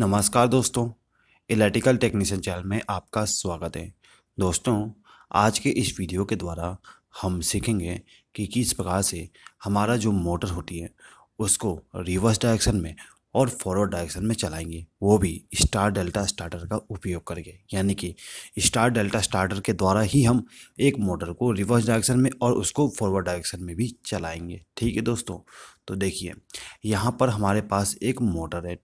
नमस्कार दोस्तों electrical technician channel में आपका स्वागत है दोस्तों आज के इस वीडियो के द्वारा हम सीखेंगे कि किस प्रकार से हमारा जो मोटर होती है उसको रिवर्स डायरेक्शन में और फॉरवर्ड डायरेक्शन में चलाएंगे वो भी स्टार डेल्टा स्टार्टर का उपयोग करके यानी कि स्टार डेल्टा स्टार्टर के द्वारा ही हम एक मोटर को रिवर्स डायरेक्शन में और उसको फॉरवर्ड डायरेक्शन में भी चलाएंगे ठीक है दोस्तों तो देखिए यहाँ पर हमारे पास एक मोटर है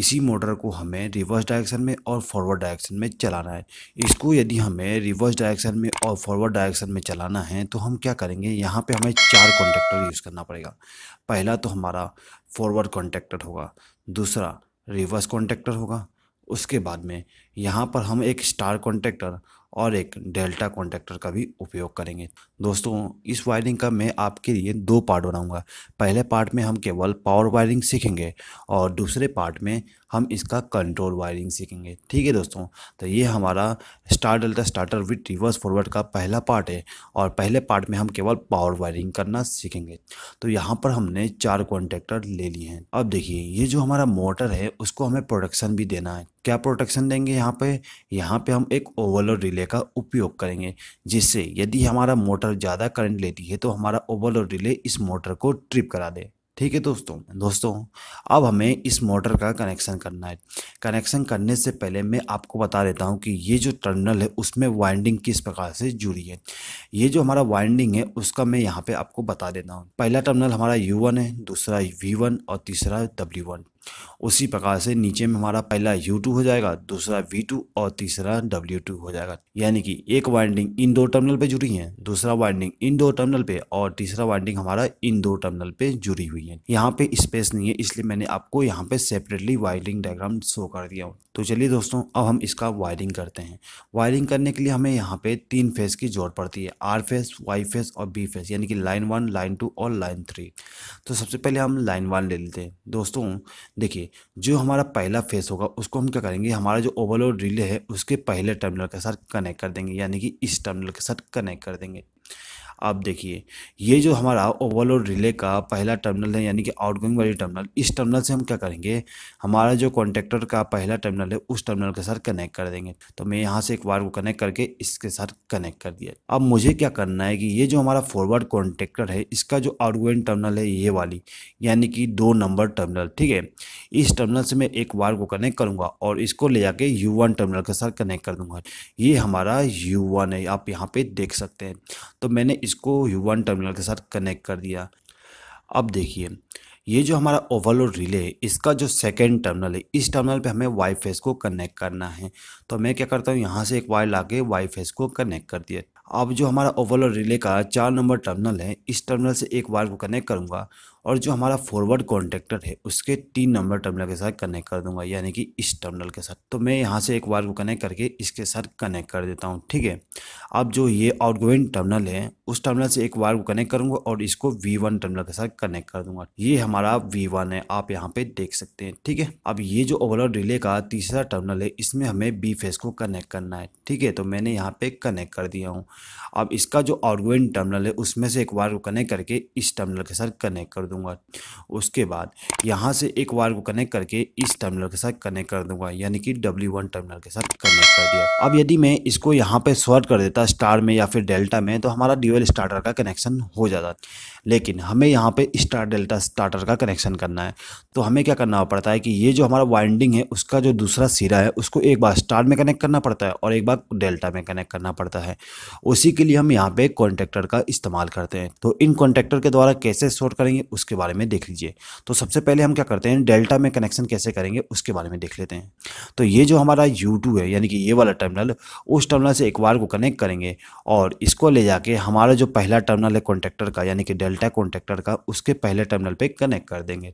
इसी मोटर को हमें रिवर्स डायरेक्शन में और फॉरवर्ड डायरेक्शन में चलाना है इसको यदि हमें रिवर्स डायरेक्शन में और फॉरवर्ड डायरेक्शन में चलाना है तो हम क्या करेंगे यहाँ पे हमें चार कॉन्टेक्टर यूज़ करना पड़ेगा पहला तो हमारा फॉरवर्ड कॉन्टेक्टर होगा दूसरा रिवर्स कॉन्टेक्टर होगा उसके बाद में यहाँ पर हम एक स्टार कॉन्टेक्टर और एक डेल्टा कॉन्टेक्टर का भी उपयोग करेंगे दोस्तों इस वायरिंग का मैं आपके लिए दो पार्ट बनाऊंगा पहले पार्ट में हम केवल पावर वायरिंग सीखेंगे और दूसरे पार्ट में हम इसका कंट्रोल वायरिंग सीखेंगे ठीक है दोस्तों तो ये हमारा star delta starter with reverse forward का पहला पार्ट है और पहले पार्ट में हम केवल पावर वायरिंग करना सीखेंगे तो यहाँ पर हमने चार कॉन्टेक्टर ले लिए हैं अब देखिए ये जो हमारा मोटर है उसको हमें प्रोडक्शन भी देना है क्या प्रोटेक्शन देंगे यहाँ पे यहाँ पे हम एक ओवरलोड रिले का उपयोग करेंगे जिससे यदि हमारा मोटर ज़्यादा करंट लेती है तो हमारा ओवरलोड रिले इस मोटर को ट्रिप करा दे ठीक है दोस्तों दोस्तों अब हमें इस मोटर का कनेक्शन करना है कनेक्शन करने से पहले मैं आपको बता देता हूँ कि ये जो टर्मिनल है उसमें वाइंडिंग किस प्रकार से जुड़ी है ये जो हमारा वाइंडिंग है उसका मैं यहाँ पे आपको बता देता हूँ पहला टर्मिनल हमारा यू वन है दूसरा V1 वन और तीसरा डब्ल्यू वन उसी प्रकार से नीचे में हमारा पहला U2 हो जाएगा दूसरा V2 और तीसरा W2 हो जाएगा यानी कि एक वाइंडिंग इन दो टर्मिनल पे जुड़ी है दूसरा वाइंडिंग इन दो टर्मिनल पे और तीसरा वाइंडिंग हमारा इन दो टर्मिनल पे जुड़ी हुई है यहाँ पे स्पेस नहीं है इसलिए मैंने आपको यहाँ पे सेपरेटली वायरिंग डायग्राम शो कर दिया हूँ तो चलिए दोस्तों अब हम इसका वायरिंग करते हैं वायरिंग करने के लिए हमें यहाँ पे तीन फेज की जरूरत पड़ती है आर फेज वाई फेज और बी फेज यानी कि लाइन वन लाइन टू और लाइन थ्री तो सबसे पहले हम लाइन वन ले लेते हैं दोस्तों देखिए जो हमारा पहला फेस होगा उसको हम क्या करेंगे हमारा जो ओवरलोड रिले है उसके पहले टर्मिनल के साथ कनेक्ट कर देंगे यानी कि इस टर्मिनल के साथ कनेक्ट कर देंगे आप देखिए ये जो हमारा ओवरलोड रिले का पहला टर्मिनल है यानी कि आउटगोइंग वाली टर्मिनल इस टर्मिनल से हम क्या करेंगे हमारा जो कॉन्टेक्टर का पहला टर्मिनल है उस टर्मिनल के साथ कनेक्ट कर देंगे तो मैं यहाँ से एक वायर को कनेक्ट करके इसके साथ कनेक्ट कर दिया अब मुझे क्या करना है कि ये जो हमारा फॉरवर्ड कॉन्टेक्टर है इसका जो आउटगोइंग टर्मिनल है ये वाली यानी कि दो नंबर टर्मिनल ठीक है इस टर्मिनल से मैं एक वायर को कनेक्ट करूँगा और इसको ले जाके यू टर्मिनल के साथ कनेक्ट कर दूंगा ये हमारा यू है आप यहाँ पे देख सकते हैं तो मैंने इसको वन टर्मिनल के साथ कनेक्ट कर दिया अब देखिए ये जो हमारा ओवरलोड रिले है इसका जो सेकेंड टर्मिनल है इस टर्मिनल पे हमें वाई फेस को कनेक्ट करना है तो मैं क्या करता हूँ यहाँ से एक वायर ला के वाई फेस को कनेक्ट कर दिया अब जो हमारा ओवरलोड रिले का चार नंबर टर्मिनल है इस टर्मिनल से एक वायर को कनेक्ट करूँगा और जो हमारा फॉरवर्ड कॉन्ट्रैक्टर है उसके तीन नंबर टर्मिनल के साथ कनेक्ट कर दूंगा यानी कि इस टर्मिनल के साथ तो मैं यहाँ से एक वायर को कनेक्ट करके इसके साथ कनेक्ट कर देता हूँ ठीक है अब जो ये आउटगोइंग टर्मिनल है उस टर्मिनल से एक वायर को कनेक्ट करूँगा और इसको वी वन टर्मिनल के साथ कनेक्ट कर दूंगा ये हमारा वी वन है आप यहाँ पे देख सकते हैं ठीक है अब ये जो ओवरऑल रिले का तीसरा टर्मिनल है इसमें हमें बी फेस को कनेक्ट करना है ठीक है तो मैंने यहाँ पर कनेक्ट कर दिया हूँ अब इसका जो आउटगोइंग टर्मिनल है उसमें से एक वायर को कनेक्ट करके इस टर्मिनल के साथ कनेक्ट than what उसके बाद यहाँ से एक वायर को कनेक्ट करके इस टर्मिनल के साथ कनेक्ट कर दूंगा यानी कि डब्ल्यू वन टर्मिनल के साथ कनेक्ट कर दिया अब यदि मैं इसको यहाँ पे शॉर्ट कर देता स्टार में या फिर डेल्टा में तो हमारा ड्यूएल स्टार्टर का कनेक्शन हो जाता लेकिन हमें यहाँ पे स्टार डेल्टा स्टार्टर का कनेक्शन करना है तो हमें क्या करना पड़ता है कि ये जो हमारा वाइंडिंग है उसका जो दूसरा सिरा है उसको एक बार स्टार में कनेक्ट करना पड़ता है और एक बार डेल्टा में कनेक्ट करना पड़ता है उसी के लिए हम यहाँ पे कॉन्ट्रेक्टर का इस्तेमाल करते हैं तो इन कॉन्ट्रेक्टर के द्वारा कैसे शॉर्ट करेंगे उसके बारे में देख लीजिए कीजिए तो सबसे पहले हम क्या करते हैं डेल्टा में कनेक्शन कैसे करेंगे उसके बारे में देख लेते हैं तो ये जो हमारा यू है यानी कि ये वाला टर्मिनल उस टर्मिनल से एक वायर को कनेक्ट करेंगे और इसको ले जाके हमारा जो पहला टर्मिनल है कॉन्ट्रेक्टर का यानी कि डेल्टा कॉन्ट्रेक्टर का उसके पहले टर्मिनल पर कनेक्ट कर देंगे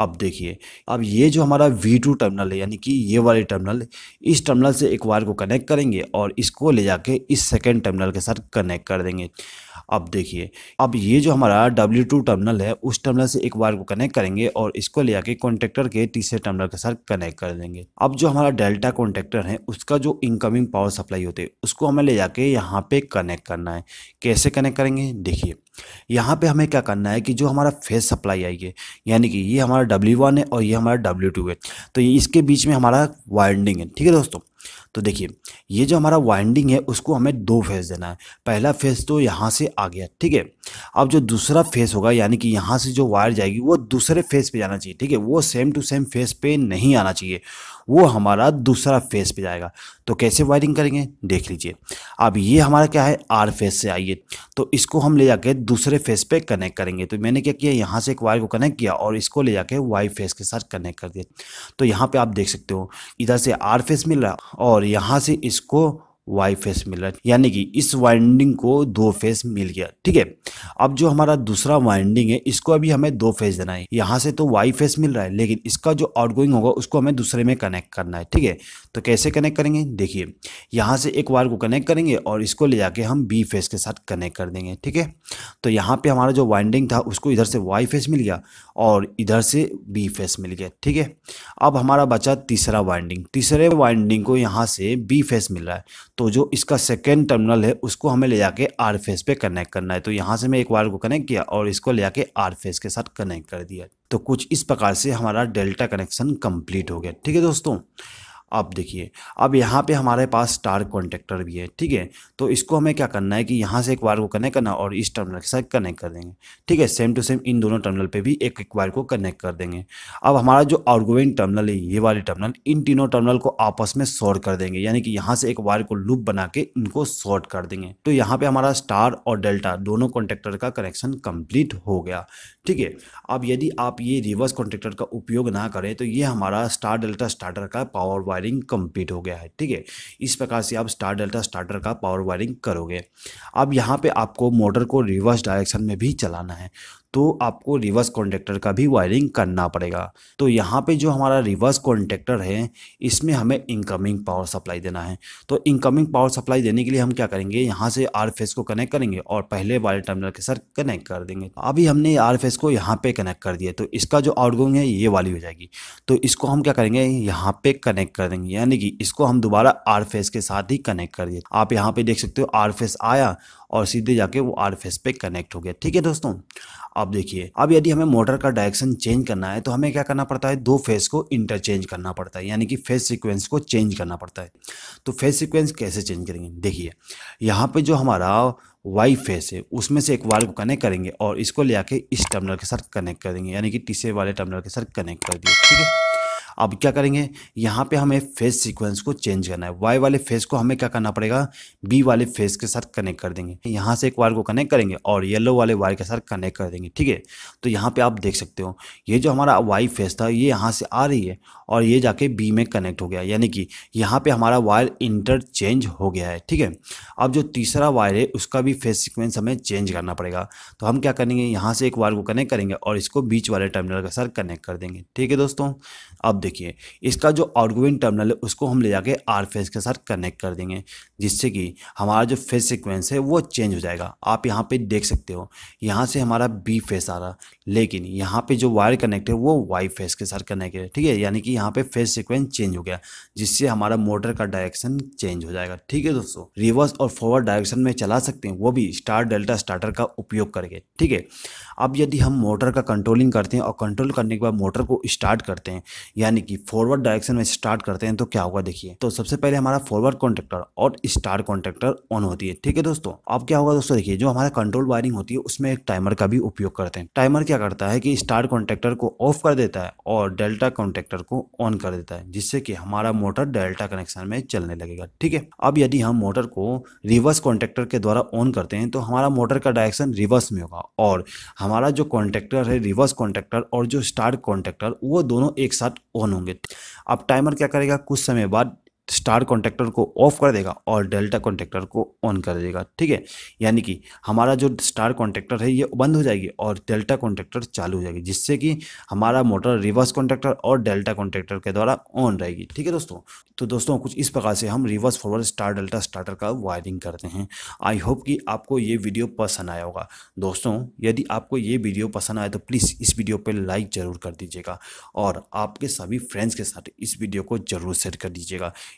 अब देखिए अब ये जो हमारा वी टर्मिनल है यानी कि ये वाले टर्मिनल इस टर्मिनल से एक वायर को कनेक्ट करेंगे और इसको ले जाके इस सेकेंड टर्मिनल के साथ कनेक्ट कर देंगे अब देखिए अब ये जो हमारा डब्ल्यू टू टर्मिनल है उस टर्मिनल से एक वायर को कनेक्ट करेंगे और इसको ले आके कॉन्ट्रेक्टर के तीसरे टर्मिनल के साथ कनेक्ट कर देंगे अब जो हमारा डेल्टा कॉन्ट्रेक्टर है उसका जो इनकमिंग पावर सप्लाई होते है उसको हमें ले जाके यहाँ पे कनेक्ट करना है कैसे कनेक्ट करेंगे देखिए यहाँ पे हमें क्या करना है कि जो हमारा फेस सप्लाई आई है यानी कि ये हमारा डब्ल्यू वन है और ये हमारा डब्ल्यू टू है तो ये इसके बीच में हमारा वाइंडिंग है ठीक है दोस्तों तो देखिए ये जो हमारा वाइंडिंग है उसको हमें दो फेस देना है पहला फेस तो यहाँ से आ गया ठीक है अब जो दूसरा फेस होगा यानी कि यहाँ से जो वायर जाएगी वो दूसरे फेस पे जाना चाहिए ठीक है वो सेम टू सेम फेस पे नहीं आना चाहिए वो हमारा दूसरा फेस पे जाएगा तो कैसे वायरिंग करेंगे देख लीजिए अब ये हमारा क्या है आर फेस से आइए तो इसको हम ले जाके दूसरे फेस पे कनेक्ट करेंगे तो मैंने क्या किया यहाँ से एक वायर को कनेक्ट किया और इसको ले जाके वाई फेस के साथ कनेक्ट कर दिया तो यहाँ पे आप देख सकते हो इधर से आर फेस मिल रहा और यहाँ से इसको वाई फेस मिल रहा है यानी कि इस वाइंडिंग को दो फेस मिल गया ठीक है अब जो हमारा दूसरा वाइंडिंग है इसको अभी हमें दो फेस देना है यहाँ से तो वाई फेस मिल रहा है लेकिन इसका जो आउटगोइंग होगा उसको हमें दूसरे में कनेक्ट करना है ठीक है तो कैसे कनेक्ट करेंगे देखिए यहाँ से एक वायर को कनेक्ट करेंगे और इसको ले जाके हम बी फेस के साथ कनेक्ट कर देंगे ठीक है तो यहाँ पर हमारा जो वाइंडिंग था उसको इधर से वाई फेस मिल गया और इधर से बी फेस मिल गया ठीक है अब हमारा बचा तीसरा वाइंडिंग तीसरे वाइंडिंग को यहाँ से बी फेस मिल रहा है तो जो इसका सेकेंड टर्मिनल है उसको हमें ले जाके आर फेस पे कनेक्ट करना है तो यहाँ से मैं एक वायर को कनेक्ट किया और इसको ले जाके आर फेस के साथ कनेक्ट कर दिया तो कुछ इस प्रकार से हमारा डेल्टा कनेक्शन कंप्लीट हो गया ठीक है दोस्तों अब देखिए अब यहाँ पे हमारे पास स्टार कॉन्टेक्टर भी है ठीक है तो इसको हमें क्या करना है कि यहाँ से एक वायर को कनेक्ट करना और इस टर्मिनल के साथ कनेक्ट कर देंगे ठीक है सेम टू सेम इन दोनों टर्मिनल पे भी एक एक वायर को कनेक्ट कर देंगे अब हमारा जो आउटगोइंग टर्मिनल है ये वाली टर्मिनल इन तीनों टर्मिनल को आपस में शॉर्ट कर देंगे यानी कि यहाँ से एक वायर को लूप बना के इनको शॉर्ट कर देंगे तो यहाँ पर हमारा स्टार और डेल्टा दोनों कॉन्टेक्टर का कनेक्शन कम्प्लीट हो गया ठीक है अब यदि आप ये रिवर्स कॉन्टेक्टर का उपयोग ना करें तो ये हमारा स्टार डेल्टा स्टार्टर का पावर वायर वायरिंग कंप्लीट हो गया है ठीक है इस प्रकार से आप स्टार डेल्टा स्टार्टर का पावर वायरिंग करोगे अब यहाँ पे आपको मोटर को रिवर्स डायरेक्शन में भी चलाना है तो आपको रिवर्स कॉन्टेक्टर का भी वायरिंग करना पड़ेगा तो यहाँ पे जो हमारा रिवर्स कॉन्टेक्टर है इसमें हमें इनकमिंग पावर सप्लाई देना है तो इनकमिंग पावर सप्लाई देने के लिए हम क्या करेंगे यहाँ से आर फेस को कनेक्ट करेंगे और पहले वाले टर्मिनल के साथ कनेक्ट कर देंगे अभी हमने आर फेस को यहाँ पे कनेक्ट कर दिया तो इसका जो आउटगोइंग है ये वाली हो जाएगी तो इसको हम क्या करेंगे यहाँ पे कनेक्ट कर देंगे यानी कि इसको हम दोबारा आर फेस के साथ ही कनेक्ट कर दिए आप यहाँ पे देख सकते हो आर फेस आया और सीधे जाके वो आर फेस पे कनेक्ट हो गया ठीक है दोस्तों अब देखिए अब यदि हमें मोटर का डायरेक्शन चेंज करना है तो हमें क्या करना पड़ता है दो फेज को इंटरचेंज करना पड़ता है यानी कि फेज सिक्वेंस को चेंज करना पड़ता है तो फेज सिक्वेंस कैसे चेंज करेंगे देखिए यहाँ पे जो हमारा वाई फेस है उसमें से एक वायर को कनेक्ट करेंगे और इसको ले आके इस टर्मिनल के साथ कनेक्ट करेंगे यानी कि तीसरे वाले टर्मिनल के साथ कनेक्ट कर दिए ठीक है अब क्या करेंगे यहाँ पे हमें फेस सीक्वेंस को चेंज करना है वाई वाले फेस को हमें क्या करना पड़ेगा बी वाले फेस के साथ कनेक्ट कर देंगे यहाँ से एक वायर को कनेक्ट करेंगे और येलो वाले वायर के साथ कनेक्ट कर देंगे ठीक है तो यहाँ पर आप देख सकते हो ये जो हमारा वाई फेस था ये यहाँ से आ रही है और ये जाके बी में कनेक्ट हो गया यानी कि यहाँ पर हमारा वायर इंटरचेंज हो गया है ठीक है अब जो तीसरा वायर है उसका भी फेस सिक्वेंस हमें चेंज करना पड़ेगा तो हम क्या करेंगे यहाँ से एक वायर को कनेक्ट करेंगे और इसको बीच वाले टर्मिनल के साथ कनेक्ट कर देंगे ठीक है दोस्तों अब देखिए इसका जो आउटगोइंग टर्मिनल है उसको हम ले जाके आर फेस के साथ कनेक्ट कर देंगे जिससे कि हमारा जो फेस सिक्वेंस है वो चेंज हो जाएगा आप यहाँ पे देख सकते हो यहाँ से हमारा बी फेस आ रहा लेकिन यहाँ पे जो वायर कनेक्ट है वो वाई फेस के साथ कनेक्ट है ठीक है यानी कि यहाँ पे फेस सिक्वेंस चेंज हो गया जिससे हमारा मोटर का डायरेक्शन चेंज हो जाएगा ठीक है दोस्तों रिवर्स और फॉरवर्ड डायरेक्शन में चला सकते हैं वो भी स्टार डेल्टा स्टार्टर का उपयोग करके ठीक है अब यदि हम मोटर का कंट्रोलिंग करते हैं और कंट्रोल करने के बाद मोटर को स्टार्ट करते हैं यानी यानी कि फॉरवर्ड डायरेक्शन में स्टार्ट करते हैं तो क्या होगा देखिए तो सबसे पहले हमारा फॉरवर्ड कॉन्ट्रेक्टर और स्टार कॉन्ट्रेक्टर ऑन होती है ठीक है दोस्तों अब क्या होगा दोस्तों देखिए जो हमारा कंट्रोल वायरिंग होती है उसमें एक टाइमर का भी उपयोग करते हैं टाइमर क्या करता है कि स्टार कॉन्ट्रेक्टर को ऑफ कर देता है और डेल्टा कॉन्ट्रेक्टर को ऑन कर देता है जिससे कि हमारा मोटर डेल्टा कनेक्शन में चलने लगेगा ठीक है अब यदि हम मोटर को रिवर्स कॉन्ट्रेक्टर के द्वारा ऑन करते हैं तो हमारा मोटर का डायरेक्शन रिवर्स में होगा और हमारा जो कॉन्ट्रेक्टर है रिवर्स कॉन्ट्रेक्टर और जो स्टार कॉन्ट्रेक्टर वो दोनों एक साथ ऑन होंगे अब टाइमर क्या करेगा कुछ समय बाद स्टार कॉन्ट्रेक्टर को ऑफ कर देगा और डेल्टा कॉन्ट्रेक्टर को ऑन कर देगा ठीक है यानी कि हमारा जो स्टार कॉन्ट्रैक्टर है ये बंद हो जाएगी और डेल्टा कॉन्ट्रेक्टर चालू हो जाएगी जिससे कि हमारा मोटर रिवर्स कॉन्टेक्टर और डेल्टा कॉन्ट्रेक्टर के द्वारा ऑन रहेगी ठीक है दोस्तों तो दोस्तों कुछ इस प्रकार से हम reverse forward star delta starter का वायरिंग करते हैं आई होप कि आपको ये वीडियो पसंद आया होगा दोस्तों यदि आपको ये वीडियो पसंद आया तो प्लीज़ इस वीडियो पर लाइक ज़रूर कर दीजिएगा और आपके सभी फ्रेंड्स के साथ इस वीडियो को ज़रूर शेयर कर दीजिएगा